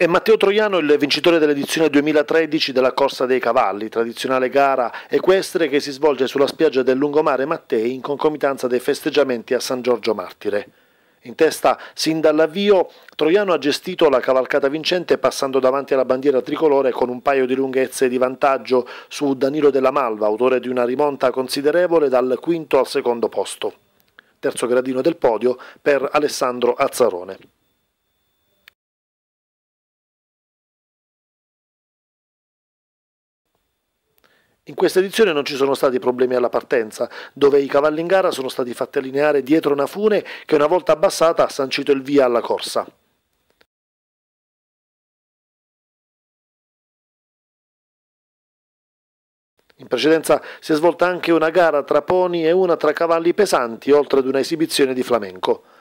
E Matteo Troiano è il vincitore dell'edizione 2013 della Corsa dei Cavalli, tradizionale gara equestre che si svolge sulla spiaggia del lungomare Mattei in concomitanza dei festeggiamenti a San Giorgio Martire. In testa sin dall'avvio, Troiano ha gestito la cavalcata vincente passando davanti alla bandiera tricolore con un paio di lunghezze di vantaggio su Danilo della Malva, autore di una rimonta considerevole dal quinto al secondo posto. Terzo gradino del podio per Alessandro Azzarone. In questa edizione non ci sono stati problemi alla partenza, dove i cavalli in gara sono stati fatti allineare dietro una fune che una volta abbassata ha sancito il via alla corsa. In precedenza si è svolta anche una gara tra poni e una tra cavalli pesanti, oltre ad una esibizione di flamenco.